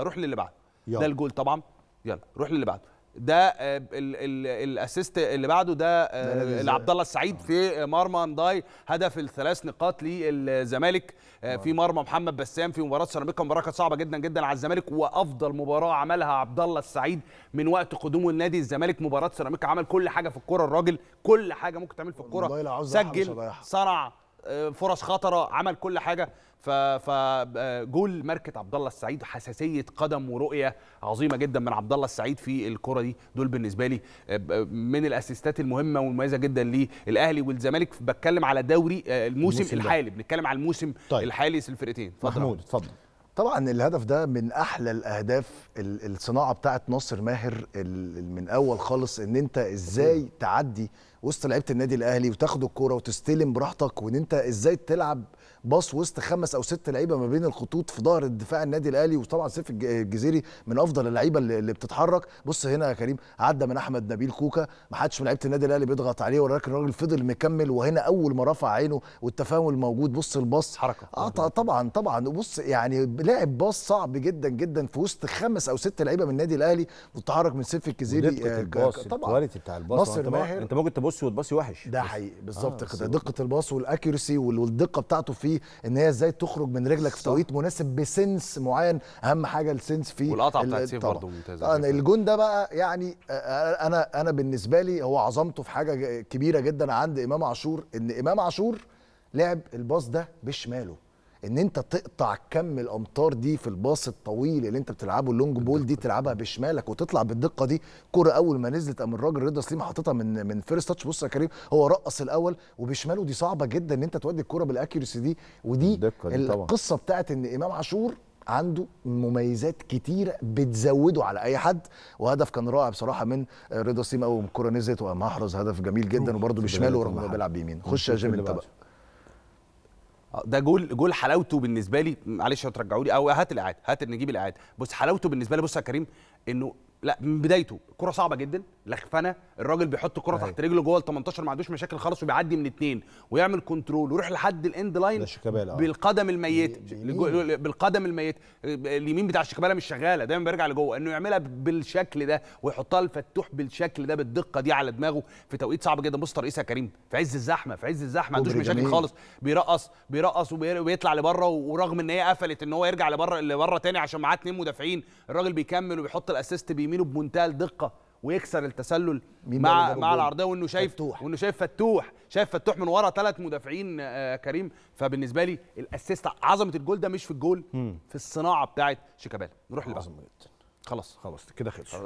فروح للي بعده ده الجول طبعا يلا روح للي بعده ده آه، الاسيست اللي بعده ده آه، لعبد الله السعيد في مرمى انداي هدف الثلاث نقاط للزمالك آه، في مرمى محمد بسام في مباراه سيراميكا مباراه كانت صعبه جدا جدا على الزمالك وافضل مباراه عملها عبد الله السعيد من وقت قدومه النادي الزمالك مباراه سيراميكا عمل كل حاجه في الكوره الراجل كل حاجه ممكن تعمل في الكوره سجل صنع آه، فرص خطره عمل كل حاجه فجول آه، ماركه عبد الله السعيد حساسيه قدم ورؤيه عظيمه جدا من عبد الله السعيد في الكره دي دول بالنسبه لي آه، من الاسيستات المهمه والمميزه جدا للاهلي والزمالك بتكلم على دوري الموسم, الموسم الحالي بنتكلم على الموسم طيب. الحالي للفرقتين محمود اتفضل طبعا الهدف ده من احلى الاهداف الصناعه بتاعه ناصر ماهر من اول خالص ان انت ازاي تعدي وسط لعيبه النادي الاهلي وتاخد الكوره وتستلم براحتك وان انت ازاي تلعب باص وسط خمس او ست لعيبه ما بين الخطوط في ظهر الدفاع النادي الاهلي وطبعا سيف الجزيري من افضل اللعيبه اللي بتتحرك بص هنا يا كريم عدى من احمد نبيل كوكا ما حدش من لعيبه النادي الاهلي بيضغط عليه ولكن الراجل فضل مكمل وهنا اول ما رفع عينه والتفاهم الموجود بص الباص حركه اه طبعا طبعا وبص يعني لاعب باص صعب جدا جدا في وسط خمس او ست لعيبه من النادي الاهلي متحرك من سيف الجزيري آه، طبعا الكواليتي بتاع الباص ناصر ماهر انت ممكن تبص وتباصي وحش ده حقيقي بالظبط آه كده دقه الباص والاكيورسي والدقه بتاعته في ان هي ازاي تخرج من رجلك في توقيت مناسب بسنس معين اهم حاجه السنس فيه والقطعه بتاعت سيف برضه ممتازه انا آه، الجون ده بقى يعني آه، انا انا بالنسبه لي هو عظمته في حاجه كبيره جدا عند امام عاشور ان امام عاشور لعب الباص ده بشماله ان انت تقطع كم الامتار دي في الباص الطويل اللي انت بتلعبه اللونج بول دي تلعبها بشمالك وتطلع بالدقه دي كرة اول ما نزلت قام الراجل رضا سليم حاططها من من فيرست تاتش بص يا كريم هو رقص الاول وبشماله دي صعبه جدا ان انت تودي الكرة بالاكيرسي دي ودي دي القصه بتاعت ان امام عاشور عنده مميزات كتيرة بتزوده على أي حد وهدف كان رائع بصراحة من رضا سليم أول الكوره نزلت وقام هدف جميل جدا وبرده بشماله رغم إنه بيلعب بيمين خش يا جيم أنت بقى آه، ده جول جول حلاوته بالنسبه لي معلش هترجعوا لي او هات الاعاده هات نجيب الاعاده بص حلاوته بالنسبه لي بص يا كريم انه لا من بدايته كره صعبه جدا لخفنه الراجل بيحط كره أيوه. تحت رجله جوه ال 18 ما عندوش مشاكل خالص وبيعدي من اثنين ويعمل كنترول ويروح لحد الاند لاين آه. بالقدم الميته بالقدم الميته اليمين بتاع الشيكابالا مش شغاله دايما بيرجع لجوه انه يعملها بالشكل ده ويحطها الفتوح بالشكل ده بالدقه دي على دماغه في توقيت صعب جدا بص ترقيصها كريم في عز الزحمه في عز الزحمه ما عندوش مشاكل خالص بيرقص بيرقص وبيطلع لبره ورغم ان هي قفلت ان هو يرجع لبره لبره تاني عشان معاه اثنين مدافعين الراجل بيكمل وبيحط الاسيست بيمينه بمنتهى الدقه ويكسر التسلل مع مع العرضيه وانه شايف فتوح. وانه شايف فتوح شايف فتوح من ورا ثلاث مدافعين آه كريم فبالنسبه لي الاسيست عظمه الجول ده مش في الجول م. في الصناعه بتاعت شيكابالا نروح للعظمه خلاص خلاص كده خلص